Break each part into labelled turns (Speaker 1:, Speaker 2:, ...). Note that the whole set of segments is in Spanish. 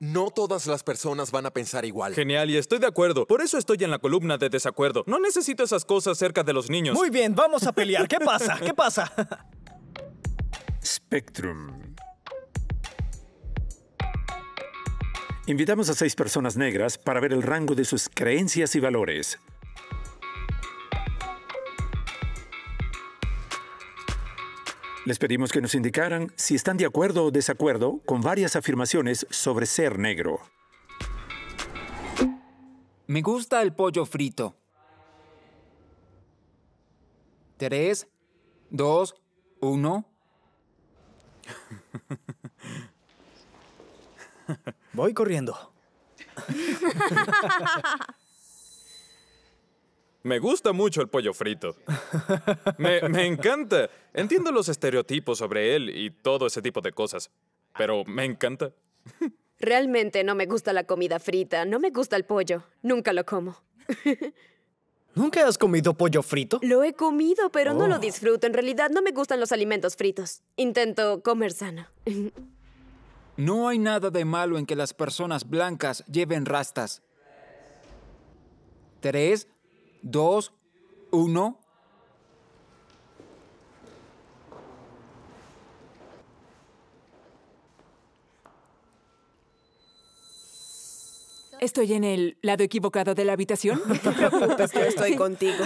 Speaker 1: No todas las personas van a pensar igual. Genial, y estoy de acuerdo. Por eso estoy en la columna de desacuerdo. No necesito esas cosas cerca de los niños. Muy
Speaker 2: bien, vamos a pelear. ¿Qué pasa? ¿Qué pasa?
Speaker 1: Spectrum. Invitamos a seis personas negras para ver el rango de sus creencias y valores. Les pedimos que nos indicaran si están de acuerdo o desacuerdo con varias afirmaciones sobre ser negro.
Speaker 3: Me gusta el pollo frito. Tres, dos, uno.
Speaker 1: Voy corriendo. Me gusta mucho el pollo frito. Me, encanta. Entiendo los estereotipos sobre él y todo ese tipo de cosas, pero me encanta.
Speaker 4: Realmente no me gusta la comida frita, no me gusta el pollo, nunca lo como.
Speaker 2: ¿Nunca has comido pollo frito? Lo he
Speaker 4: comido, pero no lo oh. disfruto. En realidad no me gustan los alimentos fritos. Intento comer sano.
Speaker 3: No hay nada de malo en que las personas blancas lleven rastas. Tres, ¿Dos, uno?
Speaker 5: ¿Estoy en el lado equivocado de la habitación? No te
Speaker 3: preocupes,
Speaker 1: yo
Speaker 6: estoy contigo.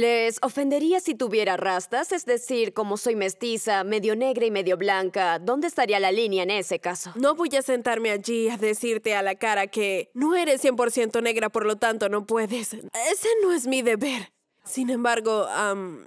Speaker 4: ¿Les ofendería si tuviera rastas? Es decir, como soy mestiza, medio negra y medio blanca, ¿dónde estaría la línea en ese caso? No
Speaker 6: voy a sentarme allí a decirte a la cara que no eres 100% negra, por lo tanto no puedes. Ese no es mi deber. Sin embargo, um,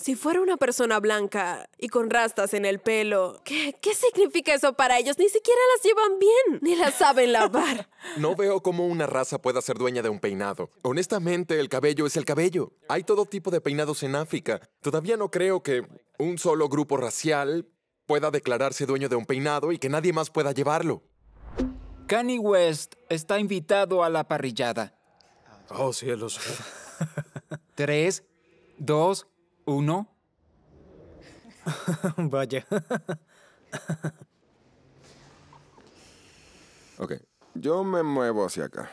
Speaker 6: si fuera una persona blanca y con rastas en el pelo, ¿qué, significa eso para ellos? Ni siquiera las llevan bien, ni las saben lavar.
Speaker 7: No veo cómo una raza pueda ser dueña de un peinado. Honestamente, el cabello es el cabello. Hay todo tipo de peinados en África. Todavía no creo que un solo grupo racial pueda declararse dueño de un peinado y que nadie más pueda llevarlo. Kanye West está invitado a la parrillada. Oh, cielos.
Speaker 3: Tres, dos, ¿Uno?
Speaker 7: Vaya. ok, yo me muevo hacia acá.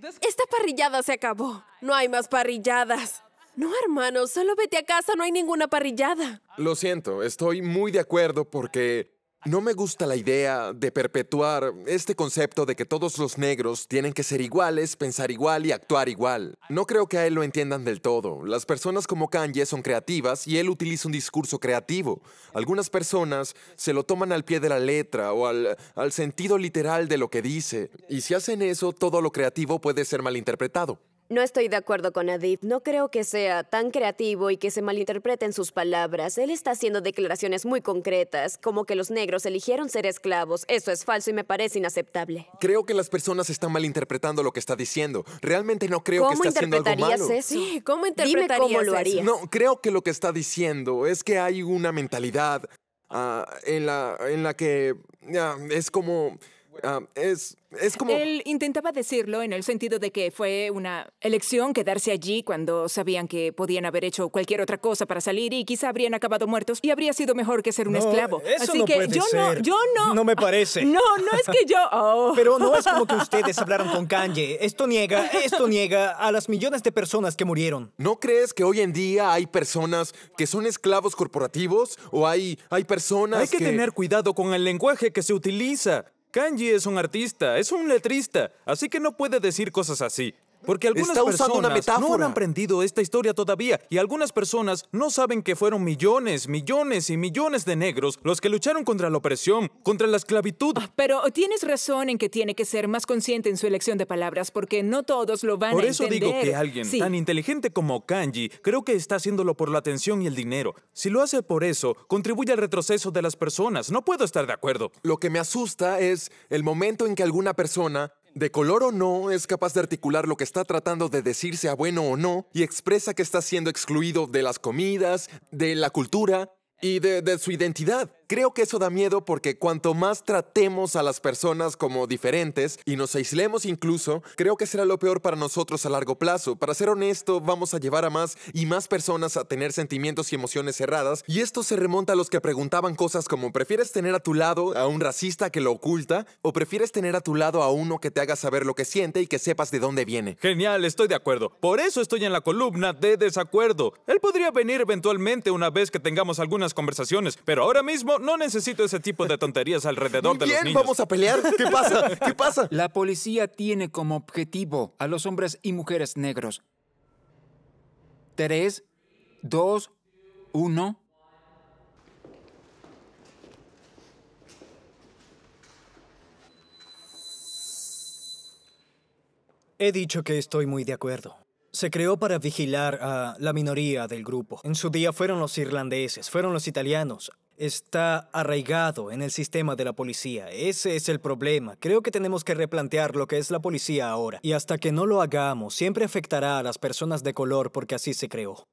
Speaker 6: Esta parrillada se acabó. No hay más parrilladas. No, hermano, solo vete a casa, no hay ninguna parrillada.
Speaker 7: Lo siento, estoy muy de acuerdo porque no me gusta la idea de perpetuar este concepto de que todos los negros tienen que ser iguales, pensar igual y actuar igual. No creo que a él lo entiendan del todo. Las personas como Kanye son creativas y él utiliza un discurso creativo. Algunas personas se lo toman al pie de la letra o al, al sentido literal de lo que dice. Y si hacen eso, todo lo creativo puede ser malinterpretado.
Speaker 4: No estoy de acuerdo con Adib. No creo que sea tan creativo y que se malinterpreten sus palabras. Él está haciendo declaraciones muy concretas, como que los negros eligieron ser esclavos. Eso es falso y me parece inaceptable.
Speaker 7: Creo que las personas están malinterpretando lo que está diciendo. Realmente no creo que esté haciendo algo malo. ¿Cómo interpretarías eso?
Speaker 6: ¿Cómo
Speaker 4: Dime cómo lo harías. No,
Speaker 7: creo que lo que está diciendo es que hay una mentalidad ah, en, la, en la que ah, es como es, es como... Él
Speaker 5: intentaba decirlo en el sentido de que fue una elección quedarse allí cuando sabían que podían haber hecho cualquier otra cosa para salir y quizá habrían acabado muertos y habría sido mejor que ser un esclavo. Así que yo no, yo
Speaker 2: no. No me parece. No, no es que yo. Oh. Pero no es como que ustedes hablaron con Kanye. Esto niega, esto niega a las millones de personas que murieron.
Speaker 7: ¿No crees que hoy en día hay personas que son esclavos corporativos o hay, hay personas? Hay que... tener cuidado con el lenguaje que se utiliza.
Speaker 1: Kanji es un artista, es un letrista, así que no puede decir cosas así. Porque algunas personas no han aprendido esta historia todavía y algunas personas no saben que fueron millones, millones y millones de negros los que lucharon contra la opresión, contra la esclavitud. Ah,
Speaker 5: pero tienes razón en que tiene que ser más consciente en su elección de palabras porque no todos lo van a entender. Por eso digo que alguien tan
Speaker 1: inteligente como Kanji creo que está haciéndolo por la atención y el dinero. Si
Speaker 7: lo hace por eso, contribuye al retroceso de las personas. No puedo estar de acuerdo. Lo que me asusta es el momento en que alguna persona de color o no, es capaz de articular lo que está tratando de decirse a bueno o no y expresa que está siendo excluido de las comidas, de la cultura y de su identidad. Creo que eso da miedo porque cuanto más tratemos a las personas como diferentes y nos aislemos incluso, creo que será lo peor para nosotros a largo plazo. Para ser honesto, vamos a llevar a más y más personas a tener sentimientos y emociones cerradas y esto se remonta a los que preguntaban cosas como ¿prefieres tener a tu lado a un racista que lo oculta o prefieres tener a tu lado a uno que te haga saber lo que siente y que sepas de dónde viene? Genial, estoy
Speaker 1: de acuerdo. Por eso estoy en la columna de desacuerdo. Él podría venir eventualmente una vez que tengamos algunas conversaciones, pero ahora mismo no necesito ese tipo de tonterías alrededor de los niños. vamos a
Speaker 7: pelear. ¿Qué pasa?
Speaker 3: ¿Qué pasa? La policía tiene como objetivo a los hombres y mujeres negros. Tres, dos, uno.
Speaker 2: He dicho que estoy muy de acuerdo. Se creó para vigilar a la minoría del grupo. En su día fueron los irlandeses, fueron los italianos. Está arraigado en el sistema de la policía. Ese es el problema. Creo que tenemos que replantear lo que es la policía ahora. Y hasta que no lo hagamos, siempre afectará a las personas de color porque así se creó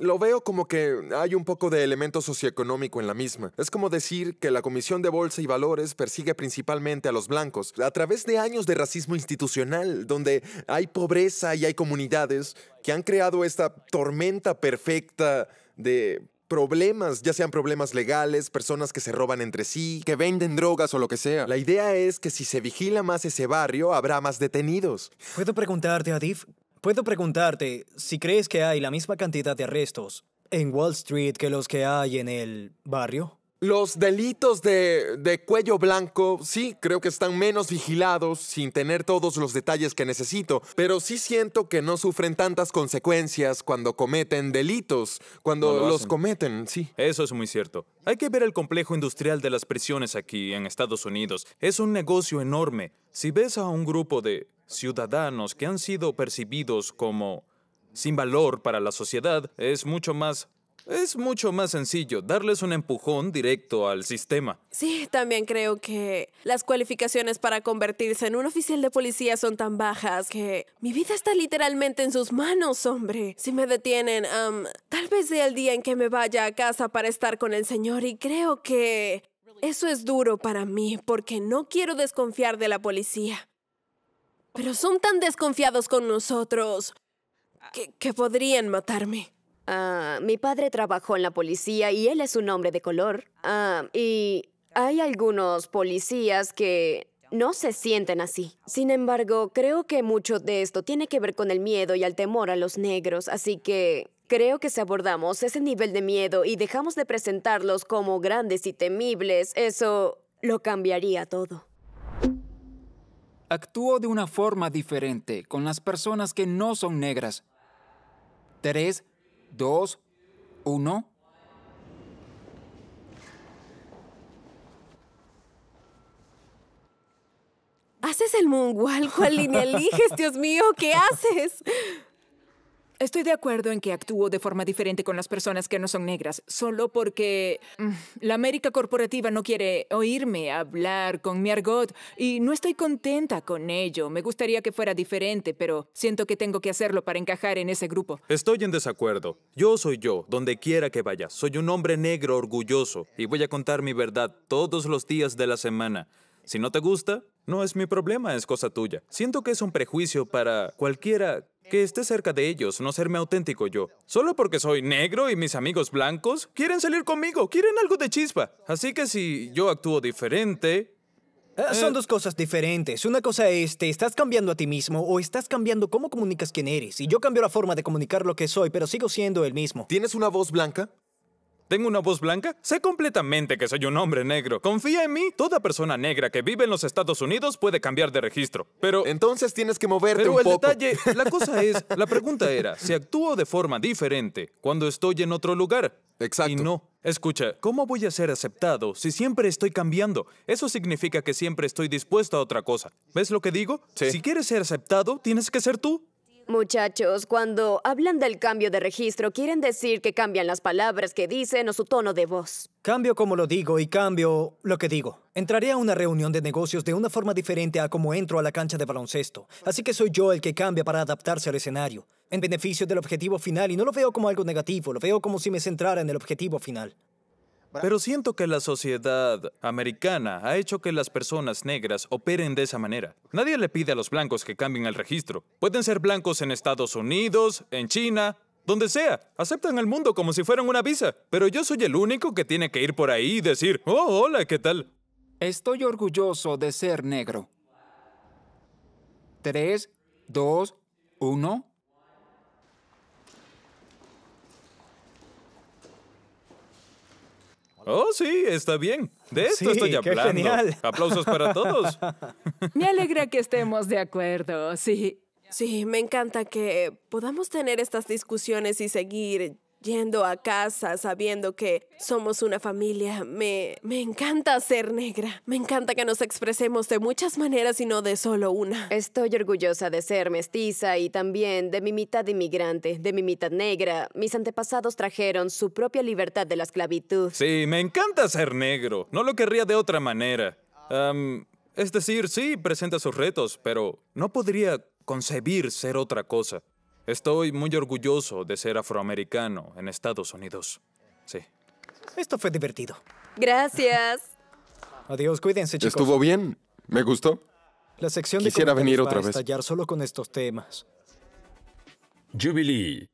Speaker 7: lo veo como que hay un poco de elemento socioeconómico en la misma. Es como decir que la Comisión de Bolsa y Valores persigue principalmente a los blancos, a través de años de racismo institucional, donde hay pobreza y hay comunidades que han creado esta tormenta perfecta de problemas, ya sean problemas legales, personas que se roban entre sí, que venden drogas o lo que sea. La idea es que si se vigila más ese barrio, habrá más detenidos.
Speaker 2: ¿Puedo preguntarte, Adif, Puedo preguntarte si crees que hay la misma cantidad de arrestos en Wall Street que los que hay en el barrio.
Speaker 7: Los delitos de, cuello blanco, sí, creo que están menos vigilados sin tener todos los detalles que necesito, pero sí siento que no sufren tantas consecuencias cuando cometen delitos, cuando los cometen, sí. Eso es muy cierto. Hay que ver el complejo industrial de las prisiones aquí en Estados Unidos.
Speaker 1: Es un negocio enorme. Si ves a un grupo de ciudadanos que han sido percibidos como sin valor para la sociedad, es mucho más es mucho más sencillo darles un empujón directo al sistema.
Speaker 6: Sí, también creo que las cualificaciones para convertirse en un oficial de policía son tan bajas que mi vida está literalmente en sus manos, hombre. Si me detienen, tal vez sea el día en que me vaya a casa para estar con el señor y creo que eso es duro para mí porque no quiero desconfiar de la policía. Pero son tan desconfiados con nosotros que podrían matarme. Ah, mi padre trabajó en la
Speaker 4: policía y él es un hombre de color. Ah, y hay algunos policías que no se sienten así. Sin embargo, creo que mucho de esto tiene que ver con el miedo y el temor a los negros, así que creo que si abordamos ese nivel de miedo y dejamos de presentarlos como grandes y temibles, eso lo cambiaría todo.
Speaker 3: Actúo de una forma diferente con las personas que no son negras. Tres, Dos, uno.
Speaker 6: ¿Haces el mongual? ¿Cuál línea eliges? Dios mío, ¿qué haces?
Speaker 5: Estoy de acuerdo en que actúo de forma diferente con las personas que no son negras, solo porque mm, la América corporativa no quiere oírme hablar con mi argot y no estoy contenta con ello. Me gustaría que fuera diferente, pero siento que tengo que hacerlo para encajar en ese grupo.
Speaker 1: Estoy en desacuerdo. Yo soy yo, donde quiera que vaya. Soy un hombre negro orgulloso y voy a contar mi verdad todos los días de la semana. Si no te gusta, no es mi problema, es cosa tuya. Siento que es un prejuicio para cualquiera que esté cerca de ellos, no serme auténtico yo. Solo porque soy negro y mis amigos blancos quieren salir conmigo, quieren algo de chispa. Así que si yo actúo diferente...
Speaker 2: Ah, son eh, dos cosas diferentes. Una cosa es, te estás cambiando a ti mismo o estás cambiando cómo comunicas quién eres. Y yo cambio la forma de comunicar lo que soy, pero sigo siendo el mismo.
Speaker 1: ¿Tienes una voz blanca? ¿Tengo una voz blanca? Sé completamente que soy un hombre negro. Confía en mí. Toda persona negra que vive en los Estados Unidos puede cambiar de registro. Pero... Entonces tienes que moverte pero el detalle, la cosa es, la pregunta era, si actúo de forma diferente cuando estoy en otro lugar. Exacto. Y no. Escucha, ¿cómo voy a ser aceptado si siempre estoy cambiando? Eso significa que siempre estoy dispuesto a otra cosa. ¿Ves lo que digo? Sí. Si quieres ser aceptado, tienes que ser tú.
Speaker 4: Muchachos, cuando hablan del cambio de registro, quieren decir que cambian las palabras que dicen o su tono de voz.
Speaker 2: Cambio como lo digo y cambio lo que digo. Entraré a una reunión de negocios de una forma diferente a como entro a la cancha de baloncesto. Así que soy yo el que cambia para adaptarse al escenario, en beneficio del objetivo final y no lo veo como algo negativo, lo veo como si me centrara en el objetivo final.
Speaker 1: Pero siento que la sociedad americana ha hecho que las personas negras operen de esa manera. Nadie le pide a los blancos que cambien el registro. Pueden ser blancos en Estados Unidos, en China, donde sea. Aceptan el mundo como si fueran una visa. Pero yo soy el único que tiene que ir por ahí y decir, oh, hola, ¿qué tal? Estoy orgulloso
Speaker 3: de ser negro. Tres, dos, uno.
Speaker 1: Oh, sí, está bien. De esto estoy hablando. genial. Aplausos para todos.
Speaker 6: Me alegra que estemos de acuerdo, sí. Sí, me encanta que podamos tener estas discusiones y seguir yendo a casa sabiendo que somos una familia. Me, encanta ser negra. Me encanta que nos expresemos de muchas maneras y no de solo una. Estoy orgullosa de ser mestiza y también
Speaker 4: de mi mitad inmigrante, de mi mitad negra. Mis antepasados trajeron su propia libertad de la esclavitud.
Speaker 1: Sí, me encanta ser negro. No lo querría de otra manera. es decir, sí, presenta sus retos, pero no podría concebir ser otra cosa. Estoy muy orgulloso de ser afroamericano en Estados Unidos. Sí.
Speaker 2: Esto fue divertido. Gracias. Adiós, cuídense, chicos. Estuvo
Speaker 7: bien. Me gustó.
Speaker 2: La sección Quisiera venir otra vez. solo con estos temas.
Speaker 1: Jubilee.